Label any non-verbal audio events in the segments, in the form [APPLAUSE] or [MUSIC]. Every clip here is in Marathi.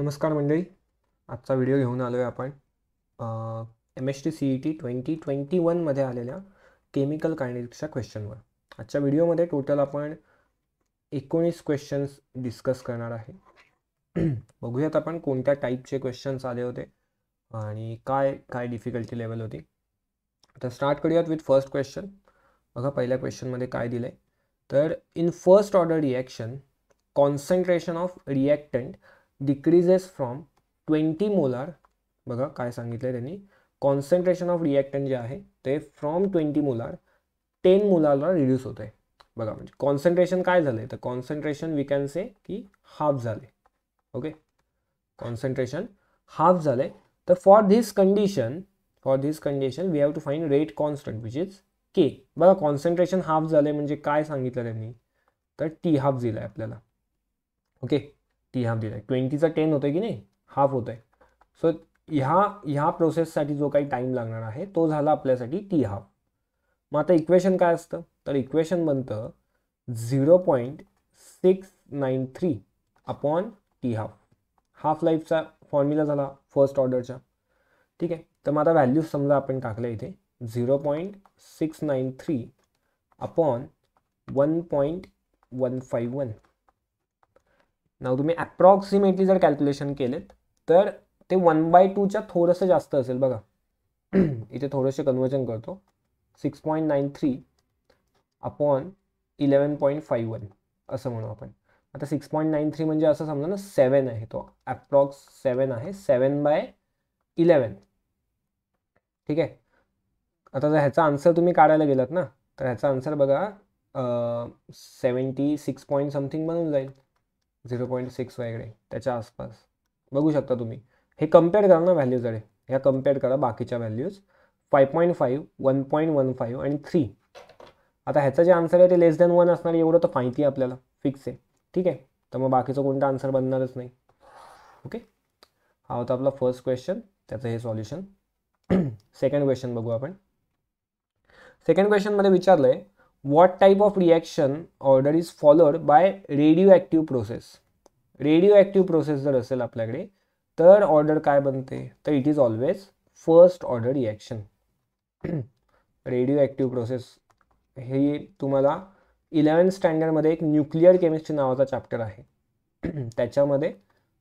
नमस्कार मंडळी आजचा व्हिडिओ घेऊन आलो आहे आपण M S T C E T twenty twenty वनमध्ये आलेल्या केमिकल कायनेटिक्सच्या क्वेश्चनवर आजच्या व्हिडिओमध्ये टोटल आपण एकोणीस क्वेश्चन्स डिस्कस करणार आहे बघूयात आपण कोणत्या टाईपचे क्वेश्चन्स आले होते आणि काय काय डिफिकल्टी लेवल होती तर स्टार्ट करूयात विथ फर्स्ट क्वेश्चन बघा पहिल्या क्वेश्चनमध्ये काय दिलं आहे तर in first order reaction concentration of reactant decreases from twenty molar बघा काय सांगितलं आहे त्यांनी कॉन्सन्ट्रेशन ऑफ रिॲक्टन जे आहे ते फ्रॉम ट्वेंटी मोलार टेन मोलारला रिड्यूस होत आहे बघा म्हणजे कॉन्सन्ट्रेशन काय झालं तर कॉन्सन्ट्रेशन वी कॅन से की हाफ झाले ओके कॉन्सन्ट्रेशन हाफ झाले तर for this condition for this condition we have to find rate constant which is K बघा कॉन्सन्ट्रेशन हाफ झाले म्हणजे काय सांगितलं त्यांनी तर टी हाफ दिलं आहे आपल्याला ओके टी हाफ दिला आहे ट्वेंटीचा टेन होतं की नाही हाफ होतं आहे सो ह्या ह्या प्रोसेससाठी जो काही टाईम लागणार आहे तो झाला आपल्यासाठी टी हाफ मग आता इक्वेशन काय असतं तर इक्वेशन बनतं zero point six nine three upon T half half लाईफचा फॉर्म्युला झाला फर्स्ट ऑर्डरचा ठीक आहे तर मग आता व्हॅल्यूज समजा आपण टाकल्या इथे zero point six nine three upon one point one five one ना तुम्ही ॲप्रॉक्सिमेटली जर कॅल्क्युलेशन केलेत तर ते वन बाय टूच्या थोडंसं जास्त असेल बघा [CLEARS THROAT] इथे थोडंसे कन्वर्जन करतो six point nine three upon eleven point five one असं म्हणू आपण आता सिक्स पॉईंट नाईन थ्री म्हणजे असं समजा ना सेवन आहे तो ॲप्रॉक्स सेवन आहे सेवन बाय इलेवन ठीक आहे आता जर ह्याचा आन्सर तुम्ही काढायला गेलात ना तर ह्याचा आन्सर बघा सेवन्टी सिक्स पॉईंट समथिंग बनून जाईल झिरो पॉईंट सिक्स वगैरे त्याच्या आसपास बघू शकता तुम्ही हे कम्पेअर करा ना व्हॅल्यूज व्हॅल्यूजकडे ह्या कम्पेअर करा बाकीच्या values five point five one point one five आणि थ्री आता ह्याचं जे आन्सर आहे ते लेस दॅन वन असणार एवढं तर माहिती आहे आपल्याला फिक्स आहे ठीक आहे तर मग बाकीचं कोणता आन्सर बनणारच नाही ओके हा होता आपला फर्स्ट क्वेश्चन त्याचं हे सॉल्युशन सेकंड क्वेश्चन बघू आपण सेकंड क्वेश्चनमध्ये विचारलं आहे what type of reaction order is followed by radioactive process radioactive process जर असेल आपल्याकडे तर ऑर्डर काय बनते तर it is always first order reaction radioactive process हे तुम्हाला इलेवन स्टँडर्डमध्ये एक न्यूक्लिअर केमिस्ट्री नावाचा चॅप्टर आहे त्याच्यामध्ये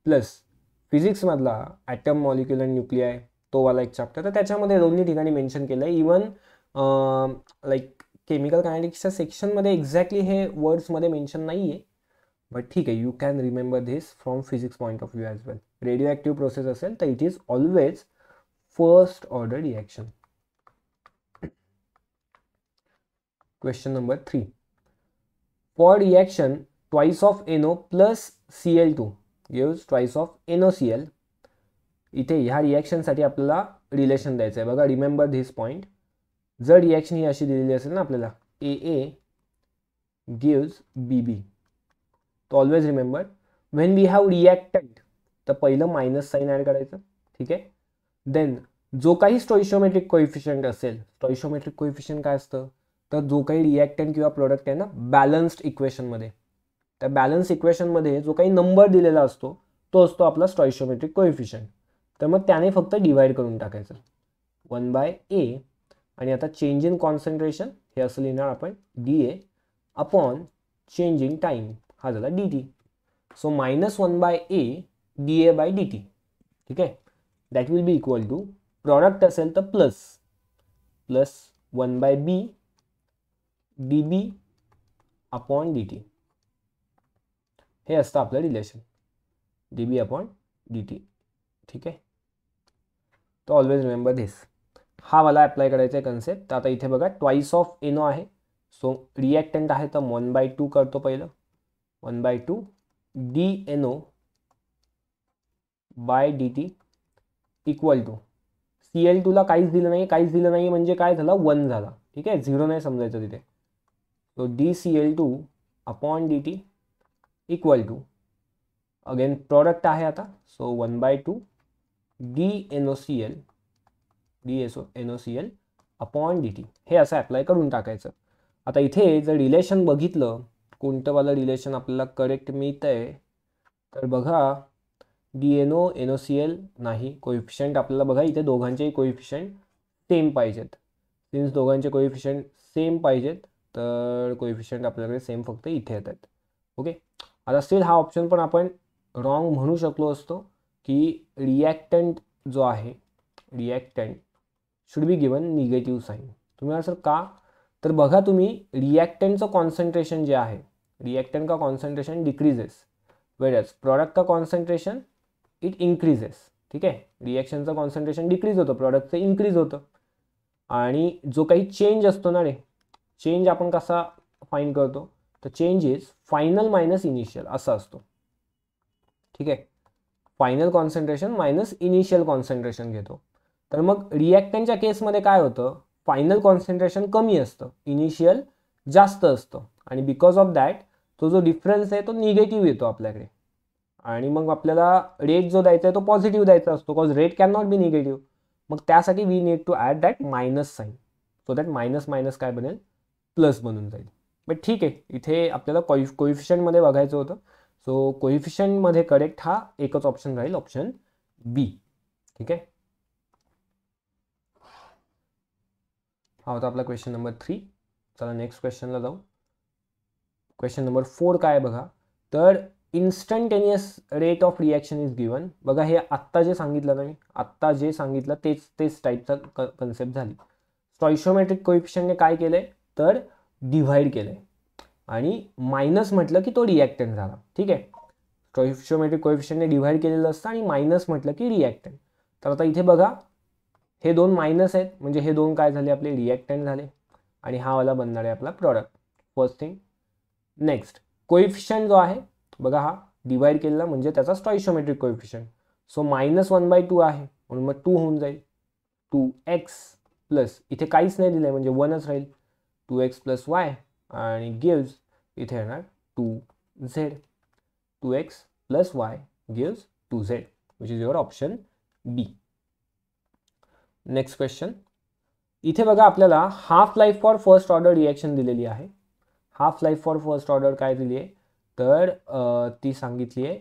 प्लस फिजिक्समधला ॲटम मॉलिक्युलर न्यूक्लिआय तोवाला एक चॅप्टर तर त्याच्यामध्ये दोन्ही ठिकाणी मेन्शन केलं आहे इवन लाईक केमिकल कायनेटिक्सच्या सेक्शनमध्ये एक्झॅक्टली हे वर्ड्समध्ये मेन्शन नाही आहे बट ठीक आहे you can remember this from physics point of view as well radioactive process असेल तर it is always first order reaction question number three for reaction twice of NO plus C L two use twice of NO C L इथे ह्या रिॲक्शनसाठी आपल्याला रिलेशन द्यायचं आहे बघा रिमेंबर धिस पॉईंट जर रिॲक्शन ही अशी दिलेली असेल ना आपल्याला ए ए गिव्ज बी बी तो always remember when we have reactant तर पहिलं मायनस साईन ॲड करायचं ठीक आहे देन जो काही स्टॉइशोमेट्रिक कोइफिशियंट असेल स्टॉइशोमेट्रिक कोइफिशियंट काय असतं तर जो काही रिॲक्टंट किंवा प्रोडक्ट आहे ना बॅलन्स्ड इक्वेशनमध्ये त्या बॅलन्स इक्वेशनमध्ये जो काही नंबर दिलेला असतो तो असतो आपला स्टॉइशोमेट्रिक कोइफिशियंट तर मग त्याने फक्त डिवाईड करून टाकायचं वन बाय ए आणि आता चेंज इन कॉन्सन्ट्रेशन हे असं लिहिणार आपण D A upon change in time हा झाला D T so minus one by A D A by D T ठीक आहे that will be equal to product असेल तर plus plus one by B D B upon D T हे असतं आपलं relation D B upon D T ठीक आहे तो ऑलवेज रिमेंबर धिस हा मला अप्लाय करायचा आहे कन्सेप्ट तर आता इथे बघा ट्वाईस ऑफ एनो आहे सो रिॲक्टंट आहे तर वन बाय टू करतो पहिलं one by two D N O by D T equal to C L टूला काहीच दिलं नाही काहीच दिलं नाही म्हणजे काय झालं वन झाला ठीक आहे झिरो नाही समजायचं तिथे so D C L two upon D T equal to again product आहे आता so one by two D N O C L D S O N C L upon D T हे असं ॲप्लाय करून टाकायचं आता इथे जर रिलेशन बघितलं वाला रिलेशन आपल्याला करेक्ट मिळतं आहे तर बघा D N O N O C L नाही कोइफिशंट आपल्याला बघा इथे दोघांचेही कोइफिशंट सेम पाहिजेत सिन्स दोघांचे कोइफिशंट सेम पाहिजेत तर कोइफिशंट आपल्याकडे सेम फक्त इथे येतात ओके आता स्टील हा ऑप्शन पण आपण रॉंग म्हणू शकलो असतो की रिॲक्टंट जो आहे reactant should be given negative sign तुम्ही सर का तर बघा तुम्ही रिॲक्टंटचं कॉन्सन्ट्रेशन जे आहे रिएक्टेंट का कॉन्सेंट्रेशन डिक्रीजेस वेळच प्रोडक्ट का कॉन्सन्ट्रेशन इट इन्क्रीजेस ठीक आहे रिॲक्शनचं कॉन्सन्ट्रेशन डिक्रीज होतं प्रॉडक्टचं इन्क्रीज होतं आणि जो काही चेंज असतो ना रे चेंज आपण कसा फाईन करतो तर change is final minus initial असा असतो ठीक आहे final concentration minus initial concentration घेतो तर मग रिॲक्टनच्या केसमध्ये काय होतं फायनल कॉन्सन्ट्रेशन कमी असतं इनिशियल जास्त असतं आणि बिकॉज ऑफ दॅट तो जो डिफरन्स आहे तो निगेटिव्ह येतो आपल्याकडे आणि मग आपल्याला रेट जो द्यायचा आहे तो पॉझिटिव्ह द्यायचा असतो cause rate can not be negative मग त्यासाठी we need to add that minus sign so that minus minus काय बनेल प्लस बनून जाईल बट ठीक आहे इथे आपल्याला कॉइ कोइफिशंटमध्ये बघायचं होतं सो कोइफिशंटमध्ये करेक्ट हा एकच ऑप्शन राहील ऑप्शन बी ठीक आहे हा होता आपला क्वेश्चन नंबर थ्री चला नेक्स्ट क्वेश्चनला जाऊ क्वेश्चन नंबर फोर काय बघा तर instantaneous rate of reaction is given बघा हे आत्ता जे सांगितलं ना मी आत्ता जे सांगितलं तेच तेच टाईपचा क कन्सेप्ट झाली स्टॉइशोमॅट्रिक ने काय केलं तर डिव्हाइड केलं आहे आणि मायनस म्हटलं की तो रिॲक्टन झाला ठीक आहे स्टॉइशोमेट्रिक कोइप्शनने डिव्हाइड केलेलं असतं आणि मायनस म्हटलं की रिॲक्टन तर आता इथे बघा हे दोन मायनस आहेत म्हणजे हे दोन काय झाले आपले रिॲक्टन झाले आणि हा वाला बनणार आहे आपला product first thing next coefficient जो आहे बघा हा डिवाइड केलेला म्हणजे त्याचा stoichiometric coefficient so minus one by two आहे म्हणून मग टू होऊन जाईल टू एक्स प्लस इथे काहीच नाही दिलं आहे म्हणजे वनच राहील टू एक्स प्लस वाय आणि गिव्ज इथे येणार two Z two X plus Y gives two Z which is your option B next question इथे बघा आपल्याला half life for first order reaction दिलेली आहे half life for first order काय दिली आहे तर ती सांगितली आहे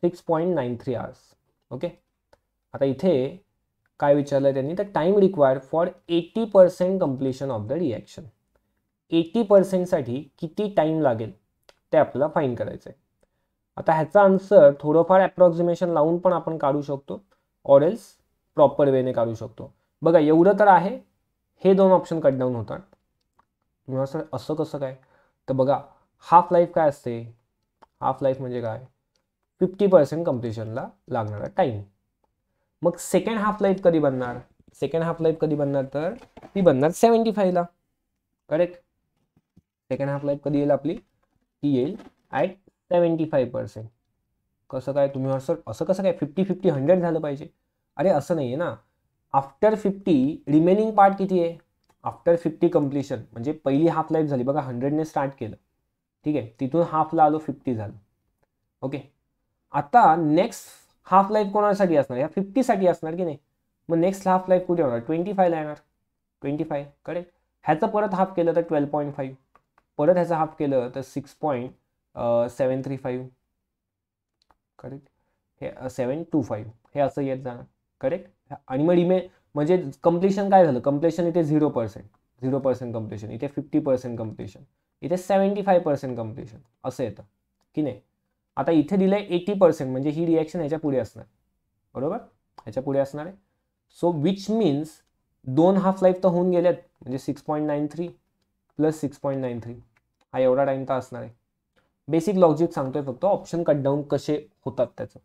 six point nine three hours okay आता इथे काय विचारलं त्यांनी तर time required for eighty percent completion of the reaction eighty पर्सेंटसाठी किती टाईम लागेल ते आपल्याला फाईन करायचं आहे आता ह्याचा आन्सर थोडंफार ॲप्रॉक्झिमेशन लावून पण आपण काढू शकतो एल्स प्रॉपर वेने काढू शकतो बघा एवढं तर आहे हे दोन ऑप्शन कट होतात सर असं कसं काय तर बघा हाफ लाईफ काय असते हाफ लाईफ म्हणजे काय फिफ्टी पर्सेंट कम्प्लिशनला लागणारा टाईम मग सेकंड हाफ लाईफ कधी बनणार सेकंड हाफ लाईफ कधी बनणार तर ती बनणार सेवन्टी फायला करेक्ट सेकंड हाफ लाईफ कधी येईल आपली ती येईल ॲट सेवन्टी फाय पर्सेंट कसं काय तुम्ही असं असं कसं काय फिफ्टी फिफ्टी हंड्रेड झालं पाहिजे अरे असं नाही आहे ना आफ्टर फिफ्टी रिमेनिंग पार्ट किती आहे आफ्टर फिफ्टी कम्प्लिशन म्हणजे पहिली हाफ लाईफ झाली बघा हंड्रेडने स्टार्ट केलं ठीक आहे तिथून हाफला आलो फिफ्टी झालं ओके आता नेक्स्ट हाफ लाईफ कोणासाठी असणार या फिफ्टीसाठी असणार की नाही मग नेक्स्ट हाफ लाईफ कुठे होणार ट्वेंटी फायला येणार ट्वेंटी फाय करेक्ट ह्याचं परत हाफ केलं तर ट्वेल्व पॉईंट फाईव्ह परत ह्याचं हाफ केलं तर six point seven three five correct हे सेवन टू फाईव्ह हे असं येत जाणार करेक्ट आणि मग रिमे म्हणजे कम्प्लिशन काय झालं कम्प्लिशन इथे zero percent zero percent completion इथे फिफ्टी पर्सेंट कम्प्लिशन इथे सेवन्टी फाय पर्सेंट कम्प्लिशन असं येतं की नाही आता इथे दिलं आहे एटी पर्सेंट म्हणजे ही रिॲक्शन ह्याच्या पुढे असणार बरोबर ह्याच्या पुढे असणार आहे सो विच मीन्स दोन हाफ लाईफ तर होऊन गेल्यात म्हणजे six point nine three plus six point nine three हा एवढा टाईम तर असणार आहे बेसिक लॉजिक सांगतोय फक्त ऑप्शन कट डाऊन कसे होतात त्याचं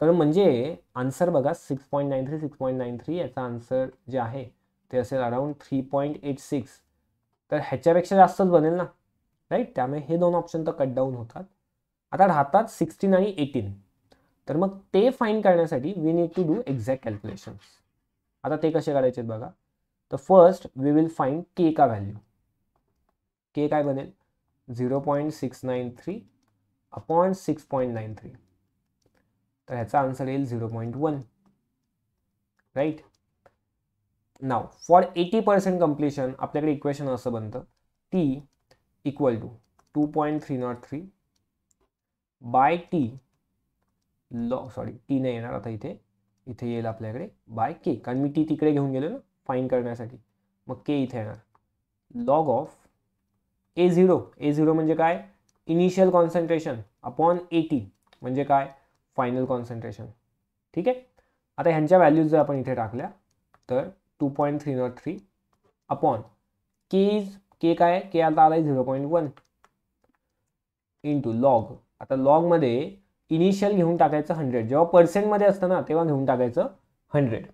तर म्हणजे आन्सर बघा six point nine three six point nine three याचा आन्सर जे आहे ते असेल around three point eight six तर ह्याच्यापेक्षा जास्तच बनेल ना राईट त्यामुळे हे दोन ऑप्शन तर कट डाऊन होतात आता राहतात सिक्स्टीन आणि एटीन तर मग ते फाईन करण्यासाठी we need to do exact calculations आता ते कसे करायचे आहेत बघा तर first we will find K का व्हॅल्यू के काय बनेल zero point six nine three upon six point nine three तर ह्याचा आन्सर येईल zero point one right now for eighty percent completion आपल्याकडे इक्वेशन असं बनतं T equal to two point three not three by T log sorry T नाही येणार आता इथे इथे येईल आपल्याकडे बाय के कारण मी टी तिकडे घेऊन गेलो ना फाईन करण्यासाठी मग के इथे येणार log of A zero A zero म्हणजे काय इनिशियल कॉन्सन्ट्रेशन अपॉन एटी म्हणजे काय फायनल कॉन्सन्ट्रेशन ठीक आहे आता ह्यांच्या व्हॅल्यूज जर आपण इथे टाकल्या तर two point three not three upon K is K काय के आता आला आहे zero point one into log आता लॉगमध्ये इनिशियल घेऊन टाकायचं हंड्रेड जेव्हा पर्सेंटमध्ये असतं ना तेव्हा घेऊन टाकायचं हंड्रेड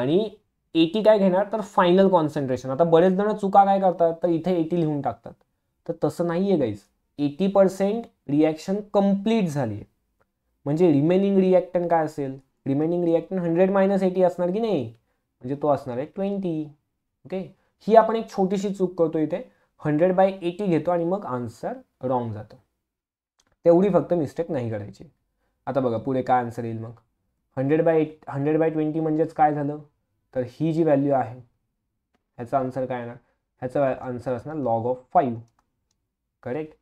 आणि एटी काय घेणार तर फायनल कॉन्सन्ट्रेशन आता बरेच जण चुका काय करतात तर इथे एटी लिहून टाकतात तर तसं नाही आहे guys eighty percent reaction complete झाली आहे म्हणजे रिमेनिंग रिॲक्टन काय असेल remaining reactant hundred minus eighty असणार की नाही म्हणजे तो असणार आहे ट्वेंटी ओके ही आपण एक छोटीशी चूक करतो इथे हंड्रेड बाय एटी घेतो आणि मग आन्सर रॉंग जातो तेवढी फक्त मिस्टेक नाही करायची आता बघा पुढे काय आन्सर येईल मग hundred by eight hundred by twenty म्हणजेच काय झालं तर ही जी व्हॅल्यू आहे ह्याचा आन्सर काय येणार ह्याचा आन्सर असणार लॉग ऑफ फाईव्ह करेक्ट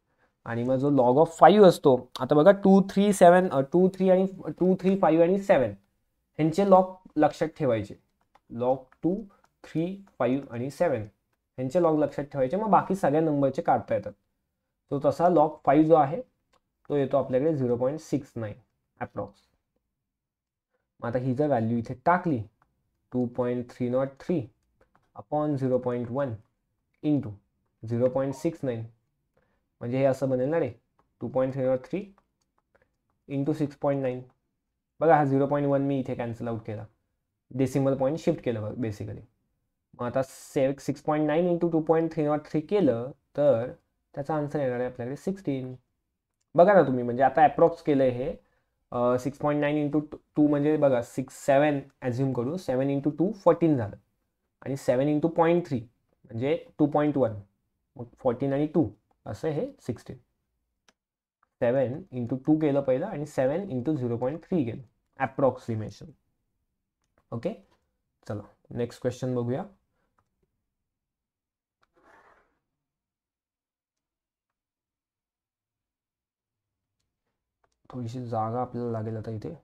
आणि मग जो लॉग ऑफ फाईव्ह असतो आता बघा two three seven two three आणि टू थ्री फाईव्ह आणि सेवन ह्यांचे लॉग लक्षात ठेवायचे लॉग टू थ्री फाईव्ह आणि सेवन ह्यांचे लॉग लक्षात ठेवायचे मग बाकी सगळ्या नंबरचे काढता येतात तो तसा लॉग फाईव्ह जो आहे तो येतो आपल्याकडे zero point six nine approx मग आता ही जर व्हॅल्यू इथे टाकली two point three not three upon zero point one into zero point six nine म्हणजे हे असं बनेल ना रे two point three not three into six point nine बघा हा झिरो पॉईंट वन मी इथे कॅन्सल आउट केला डेसिमल पॉईंट शिफ्ट केलं बघ बेसिकली मग आता say six point nine into two point three not three केलं तर त्याचा आन्सर येणार आहे आपल्याकडे सिक्स्टीन बघा ना तुम्ही म्हणजे आता अप्रॉक्स केलं हे six point nine into two म्हणजे बघा सिक्स सेवन ॲझ्युम करू सेवन इंटू टू फोर्टीन झालं आणि सेवन इंटू पॉईंट थ्री म्हणजे टू पॉईंट वन मग फोर्टीन आणि टू असं हे सिक्स्टीन सेवन इंटू टू केलं पहिलं आणि seven into zero point three केलं ॲप्रॉक्सिमेशन ओके चला नेक्स्ट क्वेश्चन बघूया थोडीशी जागा आपल्याला लागेल आता इथे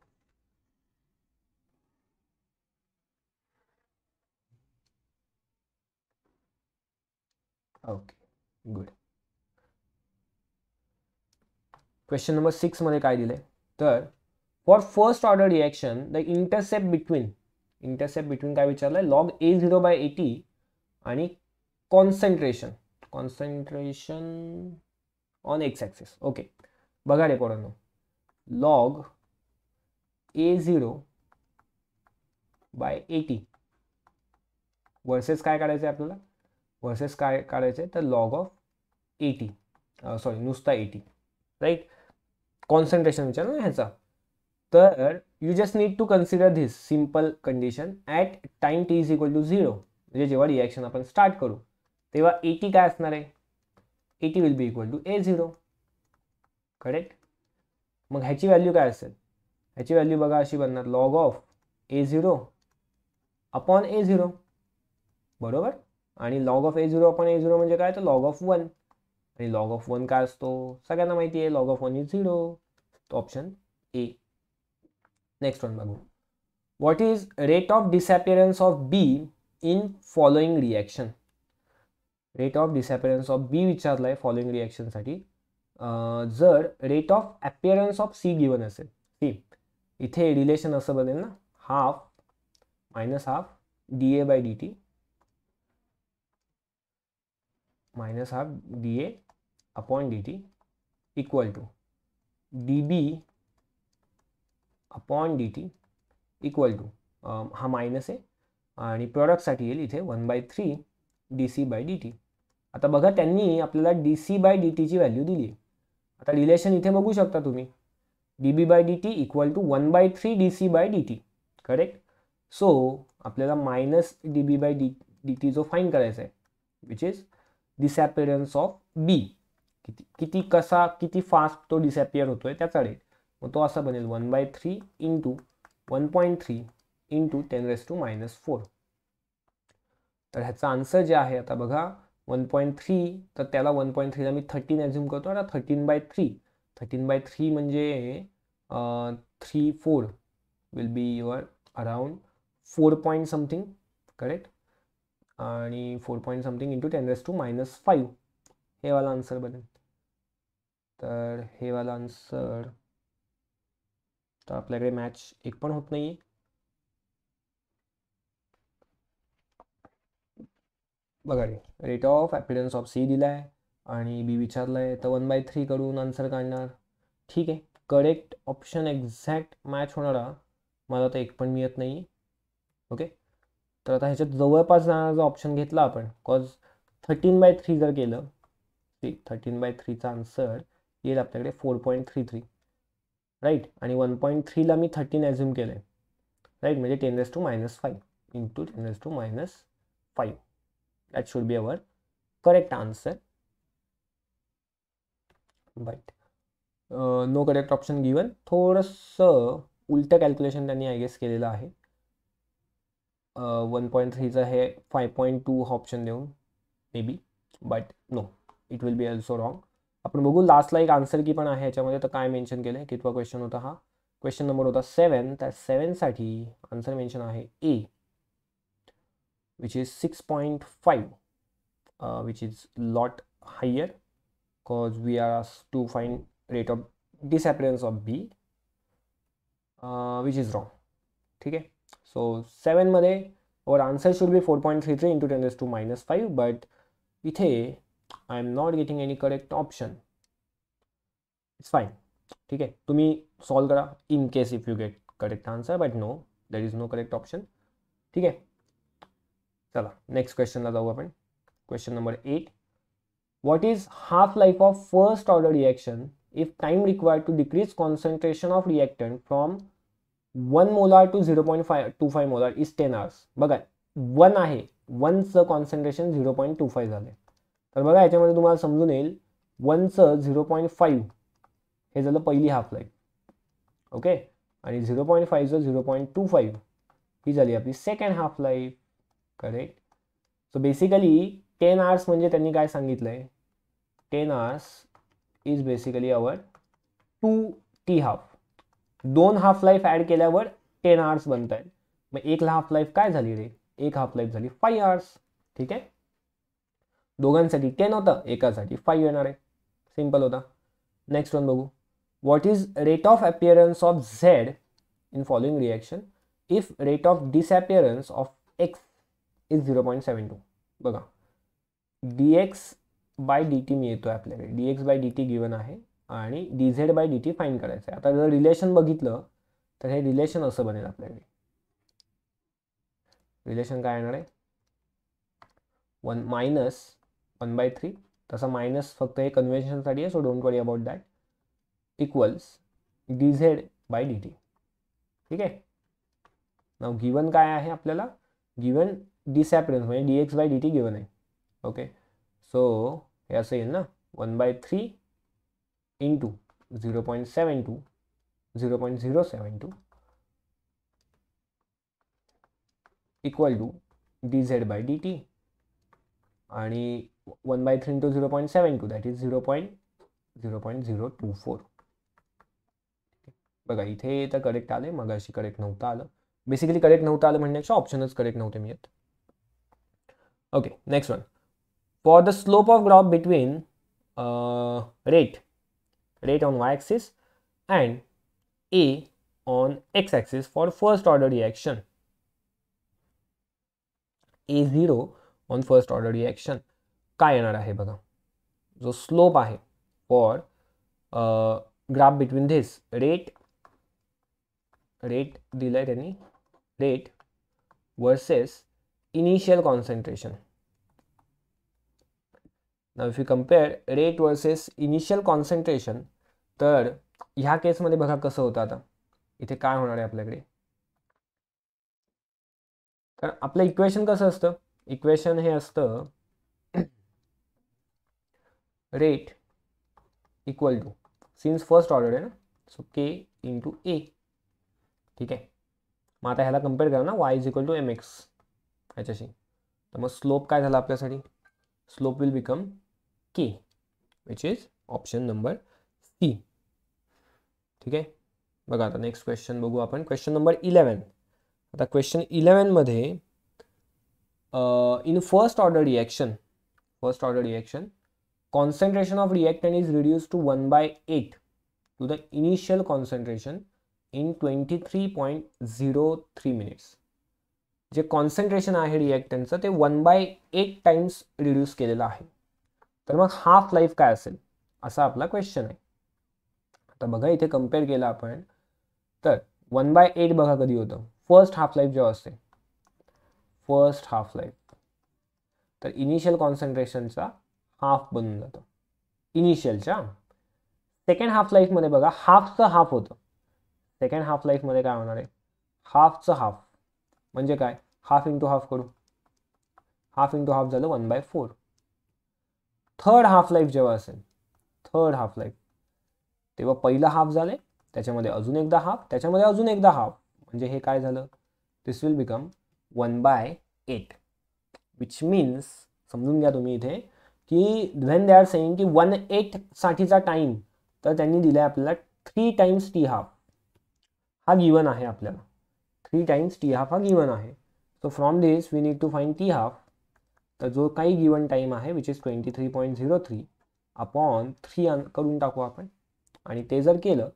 ओके गुड क्वेश्चन नंबर सिक्समध्ये काय दिलं तर for first order reaction the intercept between intercept between काय विचारलं log A zero by A T आणि concentration concentration on X axis okay बघा रे पोरांनो log A zero by A T versus काय काढायचं आहे आपल्याला वर्सेस काय काढायचं आहे तर लॉग ऑफ एटी सॉरी नुसता एटी राईट कॉन्सन्ट्रेशन विचार ह्याचा तर you just need to consider this simple condition at time T is equal to zero म्हणजे जेव्हा रिॲक्शन आपण स्टार्ट करू तेव्हा एटी e काय असणार आहे A T will be equal to A zero correct मग ह्याची व्हॅल्यू काय असेल ह्याची व्हॅल्यू बघा अशी बनणार log of A zero upon A zero बरोबर आणि log of A zero upon A zero म्हणजे काय तर लॉग ऑफ वन आणि लॉग ऑफ वन काय असतो सगळ्यांना माहिती आहे log of one is zero option A next one बघू what is rate of disappearance of B in following reaction rate of disappearance of B विचारला आहे फॉलोईंग रिॲक्शनसाठी जर rate of appearance of C given असेल सी इथे रिलेशन असं बनेल ना half minus half D A by D T minus half D A upon D T equal to D B upon D T equal to हा मायनस आहे आणि प्रॉडक्टसाठी येईल इथे one by three D C by D T आता बघा त्यांनी आपल्याला डी सी बाय डी टीची व्हॅल्यू दिली आहे आता रिलेशन इथे बघू शकता तुम्ही D B by D T equal to one by three D C by D T correct so आपल्याला minus D B by D D T जो फाईन करायचा आहे which is this of B किती किती कसा किती फास्ट तो डिसअपियर होतो आहे त्याचा रेट मग तो असा बनेल one by three into one point three into ten raise to minus four तर ह्याचा आन्सर जे आहे आता बघा वन पॉईंट थ्री तर त्याला वन पॉईंट थ्रीला मी थर्टीन ॲझ्युम करतो आता thirteen by three thirteen by three म्हणजे three four will be your around four point something correct आणि four point something into ten raise to minus five हे वाला आन्सर बनेल तर हे वाला आन्सर तर आपल्याकडे मॅच एक पण होत नाही बघा रे rate of appearance of C दिला आहे आणि बी विचारलं आहे तर वन बाय थ्री करून आन्सर काढणार ठीक आहे करेक्ट ऑप्शन एक्झॅक्ट मॅच होणारा मला तर एक पण मिळत नाही ओके तर आता ह्याच्यात जवळपास जाणारा जो ऑप्शन घेतला आपण कॉज थर्टीन बाय थ्री जर केलं ठीक थर्टीन बाय थ्रीचा आन्सर येईल आपल्याकडे four point three three right आणि वन पॉईंट थ्रीला मी थर्टीन ॲझ्युम केलं आहे राईट म्हणजे ten s to minus five into ten s to minus five that should be our correct answer but no correct option given थोडंसं उलटं कॅल्क्युलेशन त्यांनी आय गेस केलेलं आहे uh, वन पॉईंट थ्रीचं हे फाय पॉईंट टू ऑप्शन देऊन may be but no it will be also wrong आपण बघू लास्टला एक आन्सर की पण आहे याच्यामध्ये तर काय मेन्शन केलं आहे कितवा क्वेश्चन होता हा क्वेश्चन नंबर होता सेवन त्या सेवनसाठी आन्सर मेन्शन आहे A which is six point five which is lot higher cause we are to find rate of disappearance of B which is wrong ठीक आहे सो सेवनमध्ये our answer should be four point three three into ten s to minus five but इथे I am not getting any correct option. It's fine. ठीक है तुम्ही सॉल्व करा In case if you get correct answer, but no, there is no correct option. Option ठीक है चला नेक्स्ट क्वेश्चनला जाऊ आपण question what is half life of first order reaction if time required to decrease concentration of reactant from 1 molar to 0.25 molar is 10 hours बघा 1 आहे Once the concentration 0.25 झाले तर बघा याच्यामध्ये तुम्हाला समजून येईल वनचं झिरो पॉईंट फाईव्ह हे झालं पहिली हाफ लाईफ ओके आणि झिरो पॉईंट फाईव्हचं झिरो पॉईंट टू फाईव्ह ही झाली आपली second half life correct so basically ten hours म्हणजे त्यांनी काय सांगितलं आहे ten hours is basically our two T half दोन हाफ लाईफ ॲड केल्यावर टेन आवर्स बनत आहेत मग एक हाफ लाईफ काय झाली रे एक हाफ लाईफ झाली फाईव्ह आवर्स ठीक आहे दोघांसाठी टेन होता एकासाठी फाईव्ह येणार आहे सिम्पल होता नेक्स्ट वन बघू what is rate of appearance of Z in following reaction if rate of disappearance of X is zero point seven two बघा D X by D T येतो आहे आपल्याकडे D X by D T given आहे आणि D Z by D T find करायचं आहे आता जर रिलेशन बघितलं तर हे रिलेशन असं बनेल आपल्याकडे रिलेशन काय येणार आहे one minus one by three तसं मायनस फक्त हे कन्व्हेन्शनसाठी आहे so don't worry about that equals D Z by D T ठीक आहे ना गिवन काय आहे आपल्याला given D disappearance D X by D T given आहे ओके सो हे असं येईल ना one by three in to zero point seven two zero point zero seven two equal to D Z by D T आणि 1 by 3 into 0.72 that is 0. 0.024 बघा इथे तर करेक्ट आले मग अशी करेक्ट नव्हतं आलं बेसिकली करेक्ट नव्हतं आलं म्हणण्यापेक्षा ऑप्शनच करेक्ट नव्हते मी येत okay next one for the slope of graph between rate rate on Y axis and A on X axis for first order reaction A zero on first order reaction काय येणार आहे बघा जो स्लोप आहे for graph between this rate rate दिलंय त्यांनी rate versus initial concentration if you compare rate versus initial concentration तर ह्या केसमध्ये बघा कसं होतं आता इथे काय होणार आहे आपल्याकडे कारण आपलं इक्वेशन कसं असतं इक्वेशन हे असतं rate equal to since first order आहे ना सो के इंटू ए ठीक आहे मग आता ह्याला कम्पेअर करा ना Y is equal to M X ह्याच्याशी तर मग स्लोप काय झाला आपल्यासाठी slope will become K which is option number C ठीक आहे बघा आता नेक्स्ट क्वेश्चन बघू आपण क्वेश्चन नंबर इलेवन आता क्वेश्चन इलेवनमध्ये in first order reaction first order reaction concentration of reactant is reduced to 1 by 8 to the initial concentration in 23.03 minutes जे कॉन्सन्ट्रेशन आहे रिॲक्टनचं ते one by eight times reduce केलेलं आहे तर मग हाफ लाईफ काय असेल असा आपला क्वेश्चन आहे आता बघा इथे कम्पेअर केला आपण तर वन बाय एट बघा कधी होतं फर्स्ट हाफ लाईफ जेव्हा असते फर्स्ट हाफ लाईफ तर इनिशियल कॉन्सन्ट्रेशनचा हाफ बनून जातं इनिशियलच्या सेकंड हाफ लाईफमध्ये बघा हाफचं हाफ होतं सेकंड हाफ लाईफमध्ये काय होणार आहे हाफचं हाफ म्हणजे काय हाफ इंटू हाफ करू हाफ इंटू हाफ झालं one by four third half life जेव्हा असेल थर्ड हाफ लाईफ तेव्हा पहिलं हाफ झाले त्याच्यामध्ये अजून एकदा हाफ त्याच्यामध्ये अजून एकदा हाफ म्हणजे हे काय झालं this will become one by eight which means समजून घ्या तुम्ही इथे की व्हेन दे आर सेईंग की वन एट साठीचा टाईम तर त्यांनी दिला आहे आपल्याला थ्री टाइम्स टी हाफ हा गिवन आहे आपल्याला थ्री टाइम्स टी हाफ हा गिवन आहे so from this we need to find T half तर जो काही गिवन टाईम आहे which is twenty three point zero three upon three करून टाकू आपण आणि ते जर केलं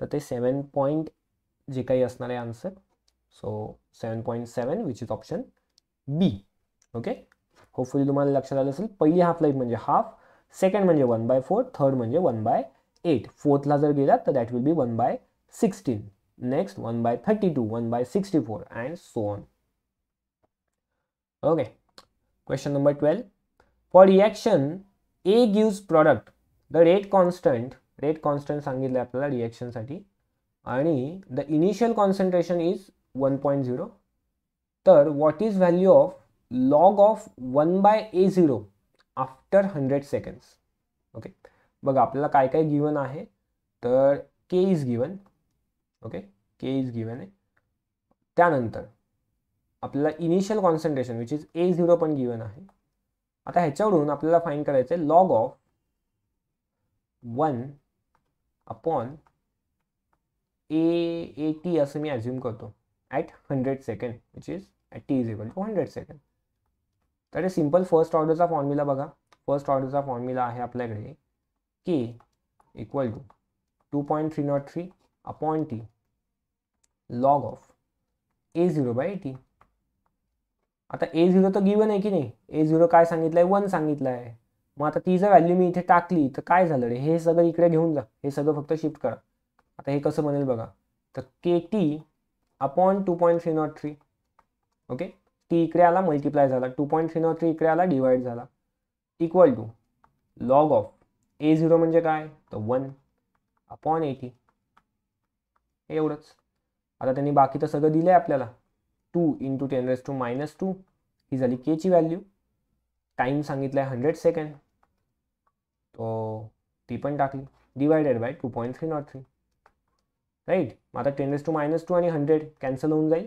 तर ते सेवन पॉईंट जे काही असणार आहे answer so seven point seven which is option B okay hopefully तुम्हाला लक्षात आलं असेल पहिली हाफ लाईफ म्हणजे हाफ सेकंड म्हणजे वन बाय फोर थर्ड म्हणजे वन बाय एट फोर्थला जर गेलात तर that will be one by sixteen next one by thirty two one by sixty four and so on okay question number twelve for reaction A gives product the rate constant rate constant सांगितलं आपल्याला रिॲक्शनसाठी आणि the initial concentration is one point zero तर what is value of log of one by A zero after hundred seconds okay बघा आपल्याला काय काय गिवन आहे तर K is given okay K is given आहे त्यानंतर आपल्याला initial concentration which is A zero पण गिवन आहे आता ह्याच्यावरून आपल्याला फाईन करायचं आहे log of one upon A A T असं मी ॲज्युम करतो at hundred second which is at T is equal to hundred second तर सिंपल सिम्पल फर्स्ट ऑर्डरचा फॉर्म्युला बघा फर्स्ट ऑर्डरचा फॉर्म्युला आहे आपल्याकडे K equal to two point three not three upon T log of A zero by T आता ए झिरो तर गिवन आहे की नाही ए झिरो काय सांगितलं आहे वन सांगितलं आहे मग आता ती जर व्हॅल्यू मी इथे टाकली तर काय झालं रे हे सगळं इकडे घेऊन जा हे सगळं फक्त शिफ्ट करा आता हे कसं बनेल बघा तर K T upon two point three not three okay T इकडे आला मल्टिप्लाय झाला two point three not three इकडे आला डिवाइड झाला equal to log of A zero म्हणजे काय तर वन अपॉन एटी एवढंच आता त्यांनी बाकी तर सगळं दिलं आहे आपल्याला two into ten raise to minus two ही झाली के ची व्हॅल्यू टाईम सांगितला आहे हंड्रेड सेकंड तो ती पण टाकली divided by two point three not three right मग आता ten raise to minus two आणि हंड्रेड कॅन्सल होऊन जाईल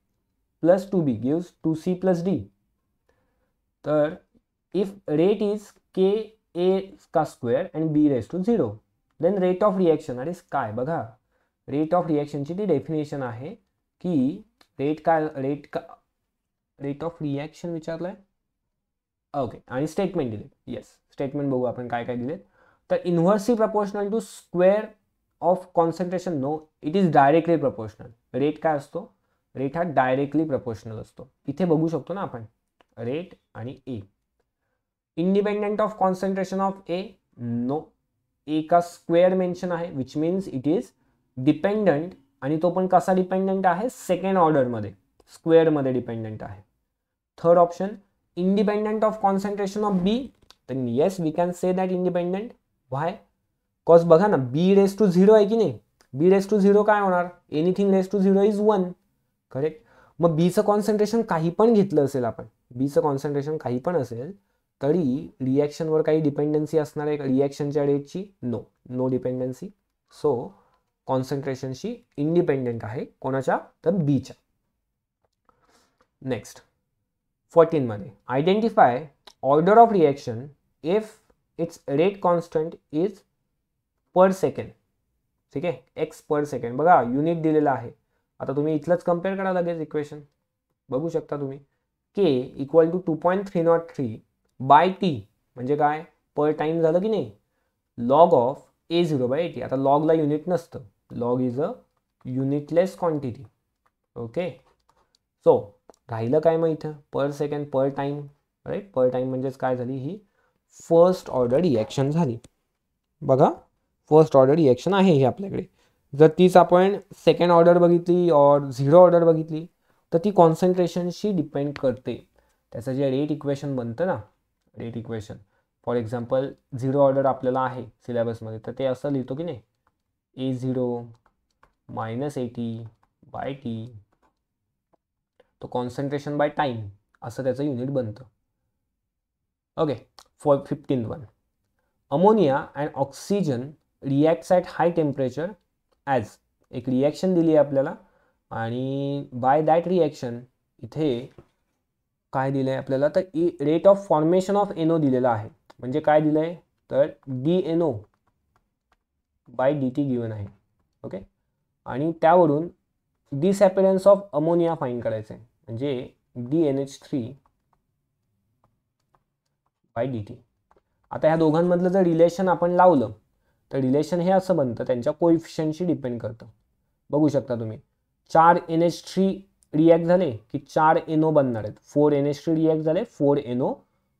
plus two B gives two C plus D तर if rate is K A का square and B raise to zero then rate of reaction अरे काय बघा रेट ऑफ रिॲक्शनची ती डेफिनेशन आहे की रेट काय रेट का रेट ऑफ रिॲक्शन विचारलं आहे ओके आणि स्टेटमेंट दिले येस स्टेटमेंट बघू आपण काय काय दिलेत तर inversely proportional to square of concentration no it is directly proportional rate काय असतो रेट हा डायरेक्टली प्रपोर्शनल असतो इथे बघू शकतो ना आपण रेट आणि A independent of concentration of A no A का स्क्वेअर मेन्शन आहे which means it is dependent आणि तो पण कसा डिपेंडंट आहे सेकंड ऑर्डरमध्ये स्क्वेअरमध्ये डिपेंडंट आहे third option independent of concentration of B तर yes we can say that independent why cause बघा ना बी रेस टू झिरो आहे की नाही बी रेस टू झिरो काय होणार anything raise to zero is one correct मग बीचं कॉन्सन्ट्रेशन काही पण घेतलं असेल आपण बीचं कॉन्सन्ट्रेशन काही पण असेल तरी रिॲक्शनवर काही डिपेंडन्सी असणार आहे रिॲक्शनच्या डेटची नो नो डिपेंडन्सी सो कॉन्सन्ट्रेशनशी इंडिपेंडेंट आहे कोणाच्या तर बीच्या नेक्स्ट फोर्टीनमध्ये identify order of reaction if its rate constant is per second ठीक आहे एक्स पर सेकंड बघा युनिट दिलेलं आहे आता तुम्ही इथलंच कम्पेअर करा लगेच इक्वेशन बघू शकता तुम्ही K equal to two point three not three by T म्हणजे काय पर टाईम झालं की नाही log of A zero by A T आता लॉगला युनिट नसतं log is a unitless quantity okay so राहिलं काय मग इथं per second per time right per time म्हणजेच काय झाली ही फर्स्ट ऑर्डर रिॲक्शन झाली बघा फर्स्ट ऑर्डर रिॲक्शन आहे हे आपल्याकडे जर तीच आपण सेकंड ऑर्डर बघितली और झिरो ऑर्डर बघितली तर ती कॉन्सन्ट्रेशनशी डिपेंड करते त्याचं जे रेट इक्वेशन बनतं ना rate equation for example zero order आपल्याला आहे सिलेबसमध्ये तर ते असं लिहितो की नाही A zero minus T by T तो कॉन्सन्ट्रेशन बाय टाईम असं त्याचं युनिट बनतं okay for fifteen one ammonia and oxygen reacts at high temperature as एक रिॲक्शन दिली आहे आपल्याला आणि बाय दॅट रिॲक्शन इथे काय दिलं आहे आपल्याला तर इ rate of formation of N O दिलेला आहे म्हणजे काय दिलं आहे तर D N by D T given आहे ओके आणि त्यावरून डिसॅपिरन्स ऑफ अमोनिया फाईन करायचं आहे म्हणजे D N H three by D T आता ह्या दोघांमधलं जर रिलेशन आपण लावलं तर रिलेशन हे असं बनतं त्यांच्या कोइफिशनशी डिपेंड करतं बघू शकता तुम्ही चार एन एच थ्री रिॲक्ट झाले की चार एनओ बनणार आहेत four N H three react झाले फोर एनओ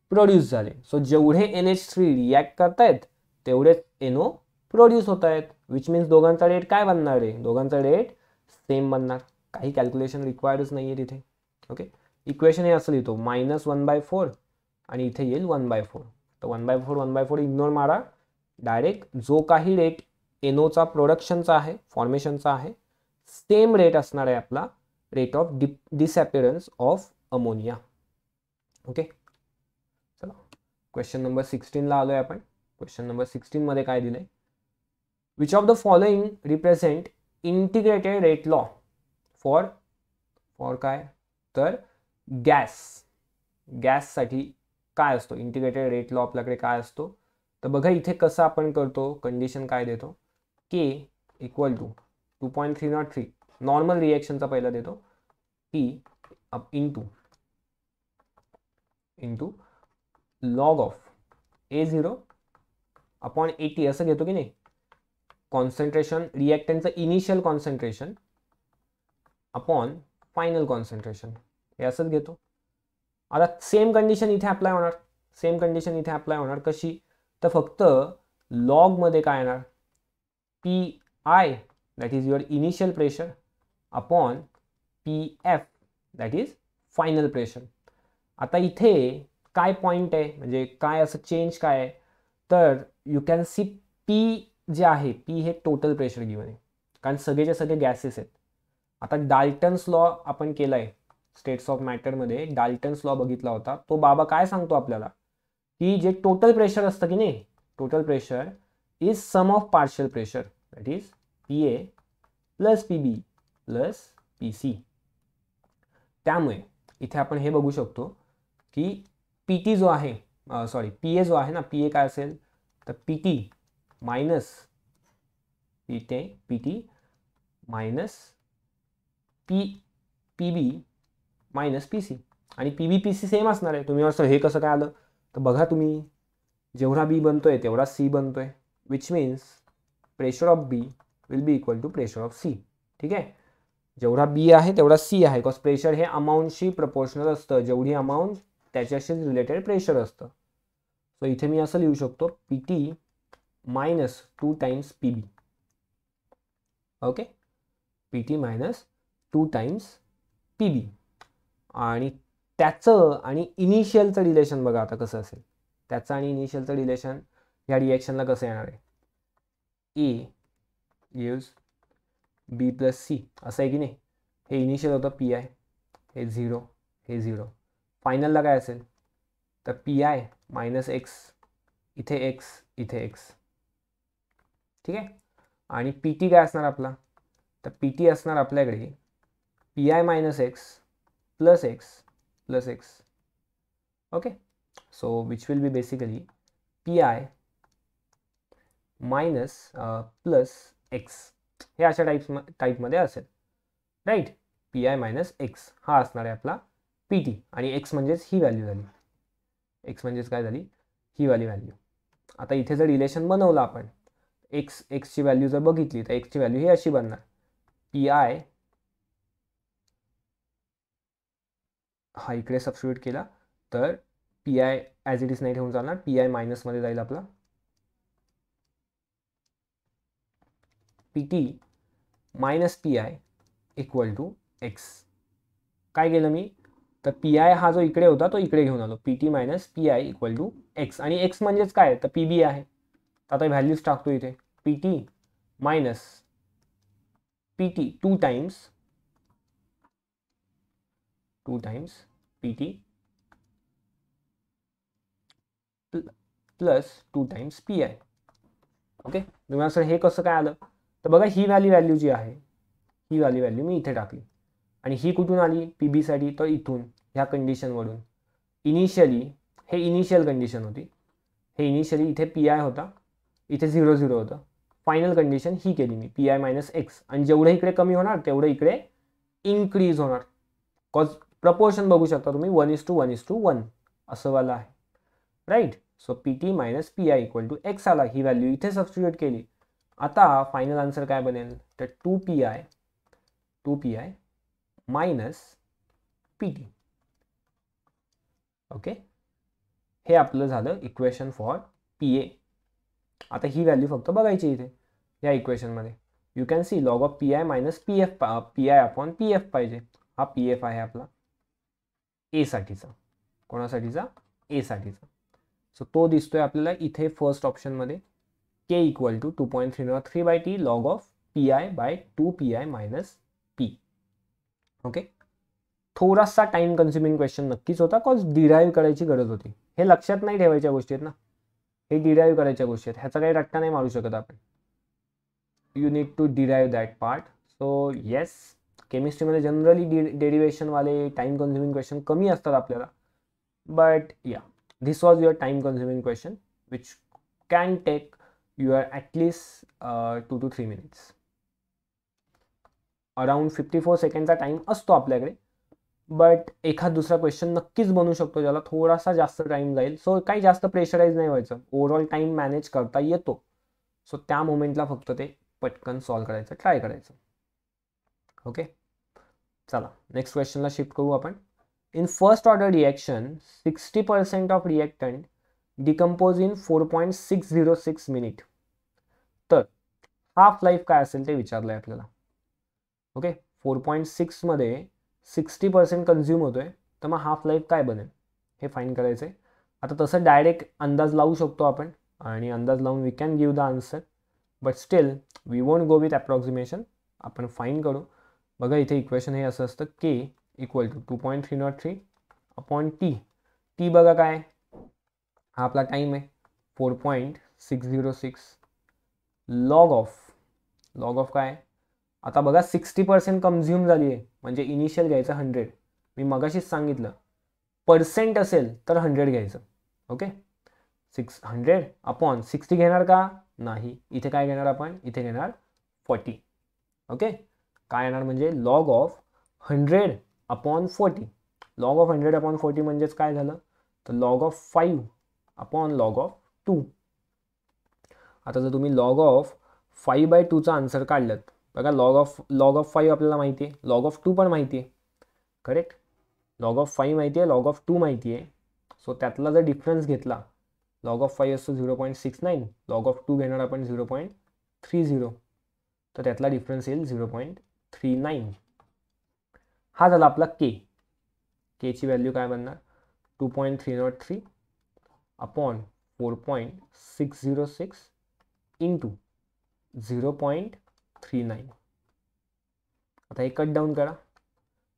प्रोड्यूस झाले सो जेवढे एन एच थ्री रिॲक्ट करतायत तेवढे एनओ प्रोड्यूस होत आहेत विच मीन्स दोघांचा रेट काय बनणार आहे दोघांचा रेट सेम बनणार काही कॅल्क्युलेशन रिक्वायर्डच नाही आहे तिथे ओके इक्वेशन हे असं लिहितो मायनस वन बाय फोर आणि इथे येईल वन बाय फोर तर one by four one by four ignore मारा डायरेक्ट जो काही रेट एनोचा प्रोडक्शनचा आहे फॉर्मेशनचा आहे सेम रेट असणार आहे आपला रेट ऑफ डि डिसअपिअरन्स ऑफ अमोनिया ओके चला क्वेश्चन नंबर सिक्स्टीनला आलो आहे आपण क्वेश्चन नंबर सिक्स्टीनमध्ये काय दिलं आहे which of the following represent integrated rate law for for काय तर गॅस गॅससाठी काय असतो इंटिग्रेटेड रेट लॉ आपल्याकडे काय असतो तर बघा इथे कसं आपण करतो कंडिशन काय देतो K equal to two point three not three normal रिॲक्शनचा पहिला देतो P up into log of A zero upon A T असं घेतो की नाही कॉन्सन्ट्रेशन रिॲक्टनचं initial concentration upon final concentration हे असंच घेतो आता सेम कंडिशन इथे अप्लाय होणार सेम कंडिशन इथे अप्लाय होणार कशी तर फक्त लॉगमध्ये काय येणार P I that is your initial pressure upon P F that is final pressure आता इथे काय पॉईंट आहे म्हणजे काय असं चेंज काय आहे तर यू कॅन सी पी जे आहे पी हे टोटल प्रेशर गिवन आहे कारण जे सगळे गॅसेस आहेत आता डाल्टन्स लॉ आपण केला आहे स्टेट्स ऑफ मॅटरमध्ये डाल्टन्स लॉ बघितला होता तो बाबा काय सांगतो आपल्याला की जे टोटल प्रेशर असतं की नाही total pressure is sum of partial pressure that is P A plus P B plus P C त्यामुळे इथे आपण हे बघू शकतो की पी टी जो आहे सॉरी पी ए जो आहे ना पी ए काय असेल तर P T minus P T P T minus P P B minus P C आणि P B P C same असणार आहे तुम्ही असं हे कसं काय आलं तर बघा तुम्ही जेवढा बी बनतो आहे तेवढा सी बनतो आहे which means pressure of B will be equal to pressure of C ठीक आहे जेवढा बी आहे तेवढा सी आहे बिकॉज प्रेशर हे अमाऊंटशी प्रपोर्शनल असतं जेवढी अमाऊंट त्याच्याशी रिलेटेड प्रेशर असतं सो इथे मी असं लिहू शकतो P T minus two times P B okay P T minus two times P B आणि त्याचं आणि इनिशियलचं रिलेशन बघा आता कसं असेल त्याचं आणि इनिशियलचं रिलेशन ह्या रिॲक्शनला कसं येणार आहे A gives B plus C असं आहे की नाही हे इनिशियल होतं पी आय हे झिरो हे झिरो फायनलला काय असेल तर पी आय मायनस एक्स इथे एक्स इथे एक्स ठीक आहे आणि पी टी काय असणार आपला तर पी टी असणार आपल्याकडे P I minus X plus X plus x okay so which will be basically pi minus plus X हे अशा टाईप्स टाईपमध्ये असेल right P I minus X हा असणार आहे आपला पी टी आणि एक्स म्हणजेच ही व्हॅल्यू झाली एक्स म्हणजेच काय झाली ही वाली व्हॅल्यू आता इथे जर रिलेशन बनवलं आपण एक्स एक्सची व्हॅल्यू जर बघितली तर एक्सची व्हॅल्यू ही अशी बनणार पी आय हा इकडे सबस्टिट्यूट केला तर P I as it is नाही ठेवून चालणार पी आय मायनसमध्ये जाईल आपला P T minus P I equal to X काय केलं मी तर पी आय हा जो इकडे होता तो इकडे घेऊन आलो P T minus P I equal to X आणि एक्स म्हणजेच काय तर पी बी आहे तर आता व्हॅल्यूज टाकतो इथे P T minus P T two times two times pt plus two times P I okay तुम्ही असं हे कसं काय आलं तर बघा ही वाली व्हॅल्यू जी आहे ही वाली व्हॅल्यू मी इथे टाकली आणि ही कुठून आली पी साठी तर इथून ह्या कंडिशनवरून इनिशियली हे इनिशियल कंडिशन होती हे इनिशियली इथे पी आय होता इथे झिरो झिरो होतं फायनल कंडिशन ही केली मी पी आय मायनस एक्स आणि जेवढं इकडे कमी होणार तेवढं इकडे इन्क्रीज होणार कॉज प्रपोर्शन बघू शकता तुम्ही one is to one is to one असं वाला आहे right so P T minus P I equal to X आला ही व्हॅल्यू इथे सबस्टिट्यूट केली आता फायनल आन्सर काय बनेल तर two P I two P I minus P T okay हे आपलं झालं इक्वेशन फॉर पी ए आता ही व्हॅल्यू फक्त बघायची इथे या इक्वेशनमध्ये you can see log of P I minus P F P I upon P F पाहिजे हा पी एफ आहे आपला एसाठीचा कोणासाठीचा एसाठीचा सो तो दिसतोय आपल्याला इथे फर्स्ट ऑप्शनमध्ये K equal to two point three not three by T log of P I by two P I minus P okay थोडासा टाइम कन्झ्युमिंग क्वेश्चन नक्कीच होता कॉज डिराईव्ह करायची गरज होती हे लक्षात नाही ठेवायच्या गोष्टी आहेत ना हे डिराईव्ह करायच्या गोष्टी आहेत ह्याचा काही रट्टा नाही मारू शकत आपण you need to derive that part so yes केमिस्ट्रीमध्ये जनरली डि डेरिवेशनवाले टाईम कन्झ्युमिंग क्वेश्चन कमी असतात आपल्याला बट या this was your time consuming question which can take your at least two two three minutes around fifty four सेकंडचा टाईम असतो आपल्याकडे बट एखाद दुसरा क्वेश्चन नक्कीच बनू शकतो ज्याला थोडासा जास्त टाईम जाईल सो काही जास्त प्रेशराईज नाही व्हायचं ओव्हरऑल टाईम मॅनेज करता येतो सो त्या मोमेंटला फक्त ते पटकन सॉल्व करायचं ट्राय करायचं ओके चला नेक्स्ट क्वेश्चनला शिफ्ट करू आपण in first order reaction sixty percent of reactant decompose in four point six zero six minute तर हाफ लाईफ काय असेल ते विचारलं आहे आपल्याला ओके फोर पॉईंट सिक्समध्ये सिक्स्टी पर्सेंट कन्झ्युम होतोय तर मग हाफ लाईफ काय बनेल हे फाईन करायचं आहे आता तसं डायरेक्ट अंदाज लावू शकतो आपण आणि अंदाज लावून we can give the answer but still we won't go with approximation आपण फाईन करू बघा इथे इक्वेशन हे असं असतं K equal to two point three not three upon T T बघा काय हा आपला टाईम आहे four point six zero six log of log of काय आता बघा सिक्स्टी पर्सेंट कन्झ्युम झाली आहे म्हणजे इनिशियल घ्यायचं हंड्रेड मी मगाशीच सांगितलं पर्सेंट असेल तर हंड्रेड घ्यायचं okay six hundred upon sixty घेणार का नाही इथे काय घेणार आपण इथे घेणार फॉर्टी ओके काय येणार म्हणजे log of hundred upon forty log of hundred upon forty म्हणजेच काय झालं तर log of five upon log of two आता जर तुम्ही लॉग ऑफ फाईव्ह बाय टूचा आन्सर काढलात बघा log of log of five आपल्याला माहिती आहे लॉग ऑफ टू पण माहिती आहे करेक्ट लॉग ऑफ फाईव्ह माहिती आहे लॉग ऑफ टू माहिती आहे सो त्यातला जर डिफरन्स घेतला लॉग ऑफ फाईव्ह असतो zero point six nine log of two घेणार आपण झिरो पॉईंट थ्री झिरो तर त्यातला डिफरन्स येईल झिरो पॉईंट थ्री नाईन हा झाला आपला के केची व्हॅल्यू काय बनणार two point three not three upon four point six zero six in to zero point three nine आता हे कट डाऊन करा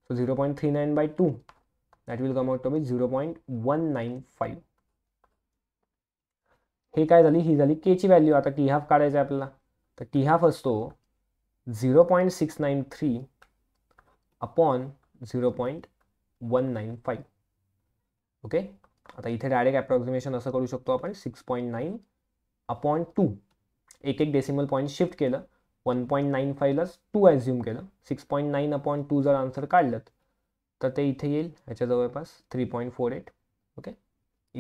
so zero point three nine by two that will come out to be zero point one nine five हे काय झाली ही झाली केची व्हॅल्यू आता टी हाफ काढायचं आहे आपल्याला तर टी हाफ असतो zero point six nine three upon zero point one nine five okay आता इथे डायरेक्ट ॲप्रॉक्सिमेशन असं करू शकतो आपण six point nine upon two एक एक डेसिमल पॉईंट शिफ्ट केलं वन पॉईंट नाईन फाईव्हलाच टू ॲझ्युम केलं six point nine upon two जर आन्सर काढलं तर ते इथे येईल ह्याच्या जवळपास three point four eight okay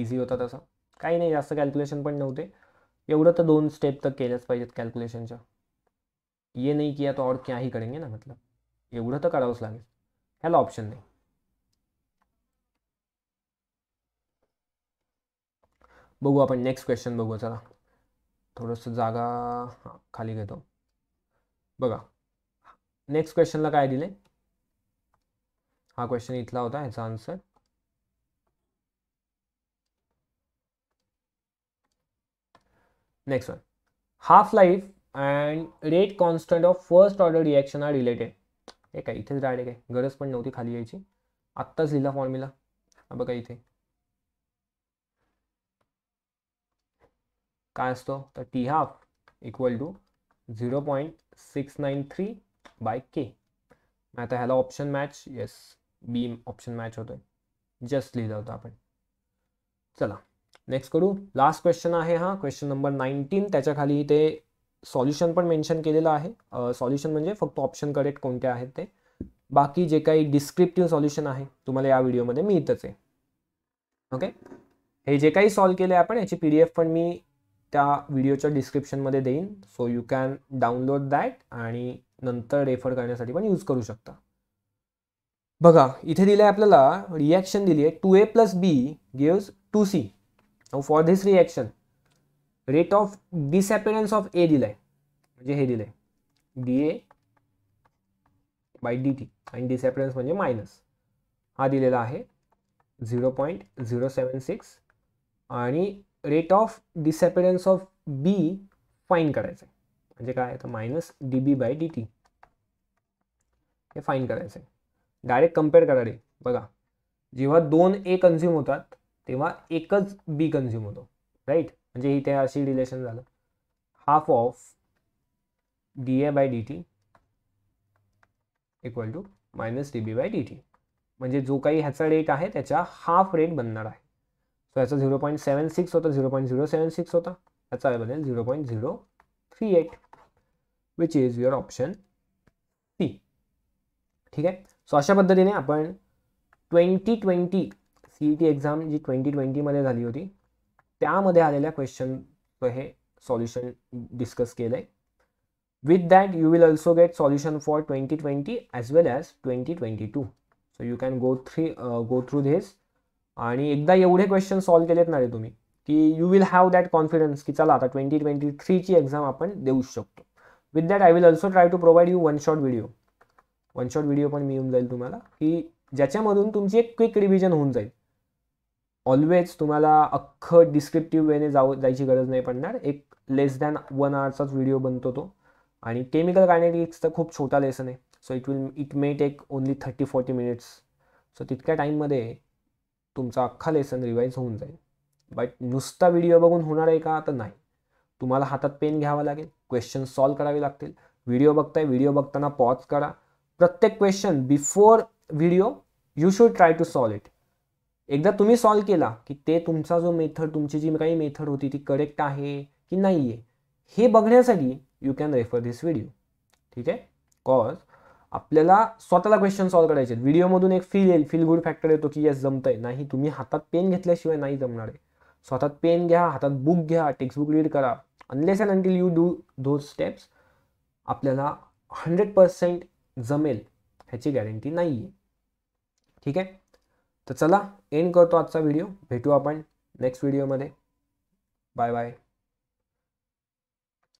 easy होता तसा काही नाही जास्त कॅल्क्युलेशन पण नव्हते एवढं तर दोन स्टेप तर केल्याच पाहिजेत कॅल्क्युलेशनच्या ये नहीं किया तो और क्या ही करेंगे ना मतलब तो करा उस लगे हेलो ऑप्शन नहीं बहु अपन नेक्स्ट क्वेश्चन बघू चला थोड़स जागा खाली घेतो बघा नेक्स्ट क्वेश्चनला काय दिले हा क्वेश्चन इतना होता हेच answer next one half life and rate constant of first order reaction are related ठीक काय इथेच डायरेक्ट आहे गरज पण नव्हती खाली यायची आत्ताच लिहिला फॉर्म्युला बघा इथे काय असतो तर T half equal to zero point six nine three by K आता ह्याला option match yes B option match होतोय जस्ट लिहिलं होता आपण चला नेक्स्ट करू लास्ट क्वेश्चन आहे हा क्वेश्चन नंबर नाईन्टीन त्याच्या खाली ते सॉल्युशन पण मेन्शन केलेलं आहे सॉल्युशन म्हणजे फक्त ऑप्शन करेक्ट कोणते आहेत ते बाकी जे काही डिस्क्रिप्टिव्ह सॉल्युशन आहे तुम्हाला या व्हिडिओमध्ये मिळतच आहे ओके हे जे काही सॉल्व केले आपण याची पी डी एफ पण मी त्या व्हिडिओच्या डिस्क्रिप्शनमध्ये देईन so you can download that आणि नंतर रेफर करण्यासाठी पण यूज करू शकता बघा इथे दिलं आहे आपल्याला रिॲक्शन दिली आहे two A plus B gives two C for this reaction rate of disappearance of A दिलं आहे म्हणजे हे दिलं आहे D A by D T आणि डिसॅपिअरन्स म्हणजे मायनस हा दिलेला आहे zero point zero seven six आणि rate of disappearance of B fine करायचं आहे म्हणजे काय तर minus D B by D T हे फाईन करायचं आहे डायरेक्ट कम्पेअर करा रे बघा जेव्हा दोन ए कन्झ्युम होतात तेव्हा एकच बी कन्झ्युम होतो राईट म्हणजे इथे अशी रिलेशन झालं half of D A by D T equal to minus D B by D T म्हणजे जो काही ह्याचा रेट आहे त्याचा हाफ रेट बनणार आहे सो ह्याचा झिरो पॉईंट सेवन सिक्स होता zero point zero seven six होता ह्याचा बनेल zero point zero three eight which is your option C ठीक आहे सो अशा पद्धतीने आपण twenty twenty C E T exam जी ट्वेंटी ट्वेंटीमध्ये झाली होती त्यामध्ये आलेल्या क्वेश्चनचं हे सॉल्युशन डिस्कस केलं आहे with that you will also get solution for twenty twenty as well as twenty twenty two so you can go three go through this आणि एकदा एवढे क्वेश्चन सॉल्व्ह केलेत ना रे तुम्ही की you will have that confidence की चला आता ट्वेंटी ट्वेंटी थ्रीची एक्झाम आपण देऊ शकतो with that I will also try to provide you one shot video one shot video पण मिळून जाईल तुम्हाला की ज्याच्यामधून तुमची एक क्विक रिव्हिजन होऊन जाईल ऑलवेज तुम्हाला अख्खं डिस्क्रिप्टिव्ह वेने जाऊ जायची गरज नाही पडणार एक लेस दॅन वन आवरचाच व्हिडिओ बनतो तो आणि केमिकल कायनेटिक्सचा खूप छोटा लेसन आहे so it will it may take only thirty forty minutes so तितक्या टाईममध्ये तुमचा अख्खा लेसन रिवाईज होऊन जाईल बट नुसता व्हिडिओ बघून होणार आहे का तर नाही तुम्हाला हातात पेन घ्यावा लागेल क्वेश्चन सॉल्व करावे लागतील व्हिडिओ बघताय व्हिडिओ बघताना पॉज करा प्रत्येक question before video you should try to solve it एकदा तुम्ही सॉल्व केला की ते तुमचा जो मेथड तुमची जी काही मेथड होती ती करेक्ट आहे की नाही आहे हे बघण्यासाठी you can refer this video ठीक आहे कॉज आपल्याला स्वतःला क्वेश्चन सॉल्व करायचे आहेत व्हिडिओमधून एक फील येईल फील गुड फॅक्टर येतो की येस आहे नाही तुम्ही हातात पेन घेतल्याशिवाय नाही जमणार आहे स्वतः पेन घ्या हातात बुक घ्या टेक्स्टबुक रीड करा unless and until you do those steps आपल्याला हंड्रेड पर्सेंट जमेल ह्याची गॅरंटी नाही आहे ठीक आहे तर चला एंड करतो आजचा व्हिडिओ भेटू आपण नेक्स्ट व्हिडिओमध्ये बाय बाय